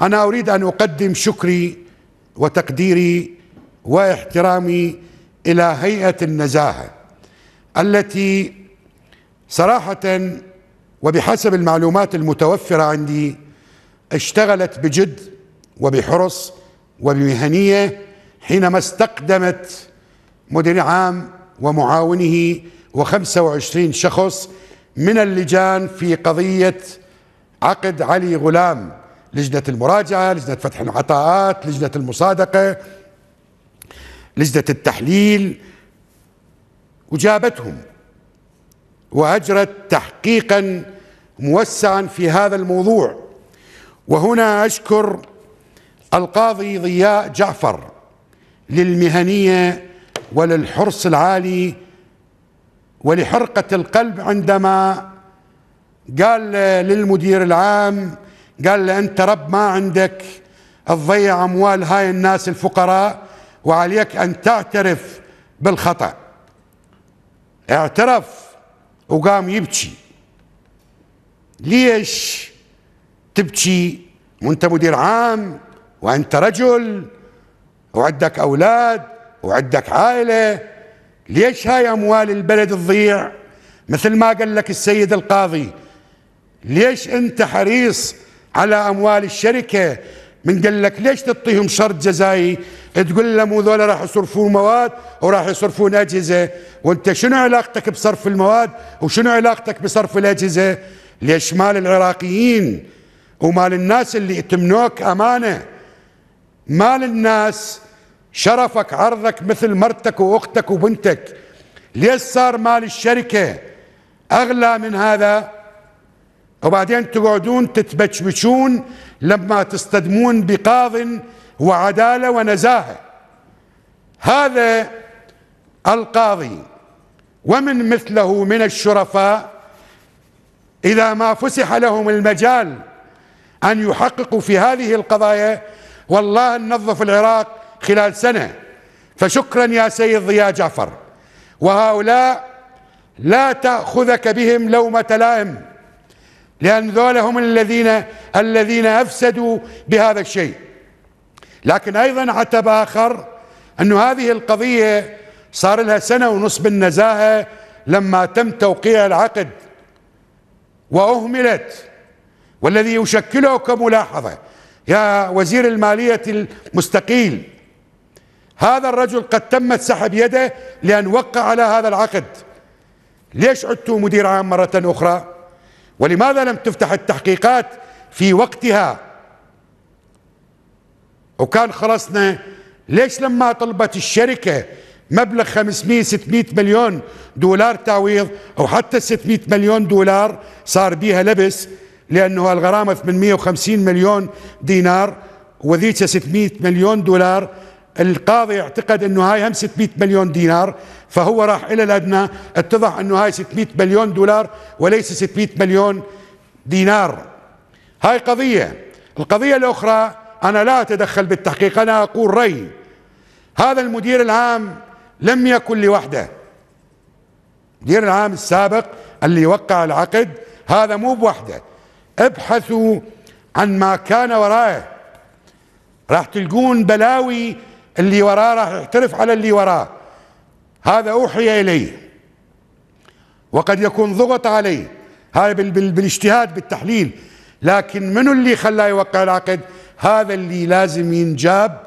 أنا أريد أن أقدم شكري وتقديري واحترامي إلى هيئة النزاهة التي صراحة وبحسب المعلومات المتوفرة عندي اشتغلت بجد وبحرص وبمهنية حينما استقدمت مدير عام ومعاونه و25 شخص من اللجان في قضية عقد علي غلام لجنة المراجعة لجنة فتح العطاءات لجنة المصادقة لجنة التحليل وجابتهم وأجرت تحقيقا موسعا في هذا الموضوع وهنا أشكر القاضي ضياء جعفر للمهنية وللحرص العالي ولحرقة القلب عندما قال للمدير العام قال له أنت رب ما عندك تضيع أموال هاي الناس الفقراء وعليك أن تعترف بالخطأ اعترف وقام يبكي ليش تبكي وانت مدير عام وانت رجل وعندك اولاد وعندك عائله ليش هاي اموال البلد تضيع مثل ما قال لك السيد القاضي ليش انت حريص على اموال الشركه من قال لك ليش تعطيهم شرط جزائي تقول لهم ذولا راح يصرفون مواد وراح يصرفون اجهزه وانت شنو علاقتك بصرف المواد وشنو علاقتك بصرف الاجهزه ليش مال العراقيين ومال الناس اللي اتمنوك امانه مال الناس شرفك عرضك مثل مرتك واختك وبنتك ليش صار مال الشركه اغلى من هذا وبعدين تقعدون تتبشبشون لما تصطدمون بقاض وعدالة ونزاهة هذا القاضي ومن مثله من الشرفاء إذا ما فسح لهم المجال أن يحققوا في هذه القضايا والله ننظف العراق خلال سنة فشكرا يا سيد ضياء جعفر وهؤلاء لا تأخذك بهم لومة لائم لأن ذولا هم الذين الذين أفسدوا بهذا الشيء لكن أيضا عتب آخر أن هذه القضية صار لها سنة ونص بالنزاهة لما تم توقيع العقد وأهملت والذي يشكله كملاحظة يا وزير المالية المستقيل هذا الرجل قد تمت سحب يده لأن وقع على هذا العقد ليش عدتوا مدير عام مرة أخرى ولماذا لم تفتح التحقيقات في وقتها وكان خلصنا ليش لما طلبت الشركة مبلغ 500 600 مليون دولار تعويض او حتى 600 مليون دولار صار بيها لبس لانه الغرامه 850 مليون دينار وذيك 600 مليون دولار القاضي اعتقد انه هاي هم 600 مليون دينار فهو راح الى الادنى اتضح انه هاي 600 مليون دولار وليس 600 مليون دينار هاي قضية القضية الاخرى انا لا اتدخل بالتحقيق انا اقول رأي هذا المدير العام لم يكن لوحده المدير العام السابق اللي وقع العقد هذا مو بوحده ابحثوا عن ما كان ورائه راح تلقون بلاوي اللي وراه راح يحترف على اللي وراه هذا أوحي إليه وقد يكون ضغط عليه هذا بالاجتهاد بالتحليل لكن منو اللي خلاه يوقع العقد هذا اللي لازم ينجاب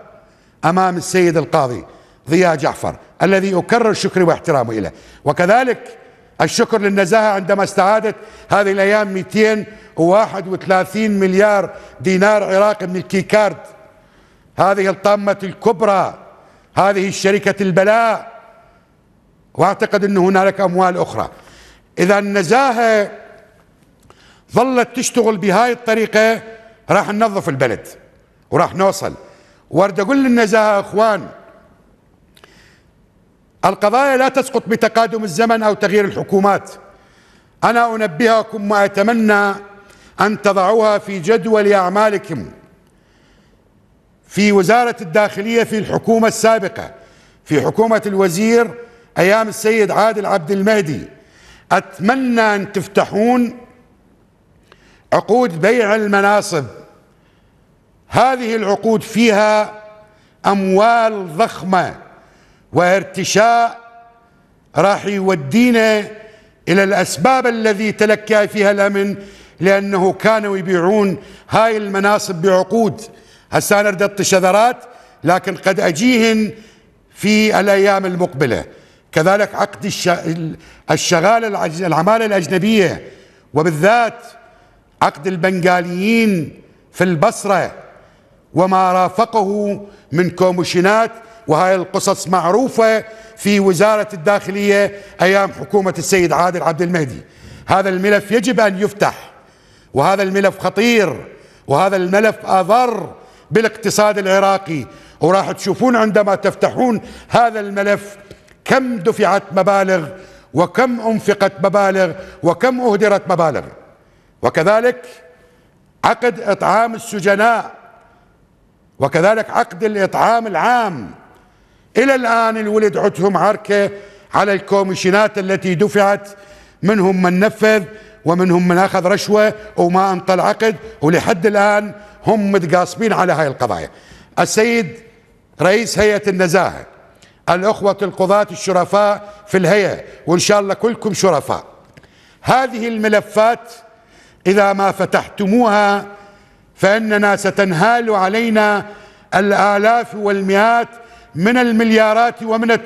أمام السيد القاضي ضياء جعفر الذي أكرر شكري واحترامي له وكذلك الشكر للنزاهة عندما استعادت هذه الأيام 231 مليار دينار عراقي من الكيكارد هذه الطامة الكبرى هذه الشركة البلاء واعتقد أن هنالك أموال أخرى إذا النزاهة ظلت تشتغل بهاي الطريقة راح ننظف البلد وراح نوصل وارد أقول للنزاهة أخوان القضايا لا تسقط بتقادم الزمن أو تغيير الحكومات أنا أنبهكم وأتمنى أن تضعوها في جدول أعمالكم في وزارة الداخلية في الحكومة السابقة في حكومة الوزير أيام السيد عادل عبد المهدي أتمنى أن تفتحون عقود بيع المناصب هذه العقود فيها أموال ضخمة وارتشاء راح يودينا إلى الأسباب الذي تلكى فيها الأمن لأنه كانوا يبيعون هاي المناصب بعقود هسه أنا رددت الشذرات لكن قد أجيهن في الأيام المقبلة كذلك عقد الشغالة العمالة الأجنبية وبالذات عقد البنغاليين في البصرة وما رافقه من كوميشنات وهاي القصص معروفة في وزارة الداخلية أيام حكومة السيد عادل عبد المهدي هذا الملف يجب أن يفتح وهذا الملف خطير وهذا الملف أضر بالاقتصاد العراقي وراح تشوفون عندما تفتحون هذا الملف كم دفعت مبالغ وكم أنفقت مبالغ وكم أهدرت مبالغ وكذلك عقد إطعام السجناء وكذلك عقد الإطعام العام إلى الآن الولد عدهم عركة على الكوميشنات التي دفعت منهم من نفذ ومنهم من أخذ رشوة وما أنطى العقد ولحد الآن هم متقاصبين على هاي القضايا السيد رئيس هيئة النزاهة الأخوة القضاة الشرفاء في الهيئة وإن شاء الله كلكم شرفاء هذه الملفات إذا ما فتحتموها فإننا ستنهال علينا الآلاف والمئات من المليارات ومن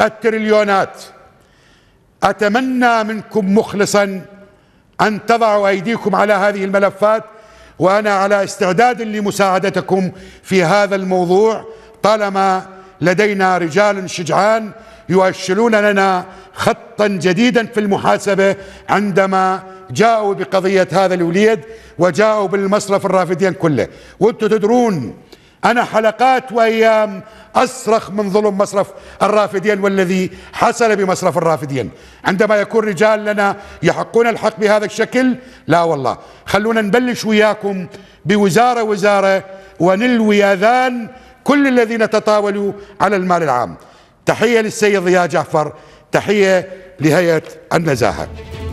التريليونات أتمنى منكم مخلصاً أن تضعوا أيديكم على هذه الملفات وأنا على استعداد لمساعدتكم في هذا الموضوع طالما لدينا رجال شجعان يؤشرون لنا خطا جديدا في المحاسبة عندما جاءوا بقضية هذا الوليد وجاءوا بالمصرف الرافدين كله وانتم تدرون أنا حلقات وأيام أصرخ من ظلم مصرف الرافدين والذي حصل بمصرف الرافدين عندما يكون رجال لنا يحقون الحق بهذا الشكل لا والله خلونا نبلش وياكم بوزارة وزارة ونلوي آذان كل الذين تطاولوا على المال العام تحية للسيد ضياء جعفر تحية لهيئة النزاهة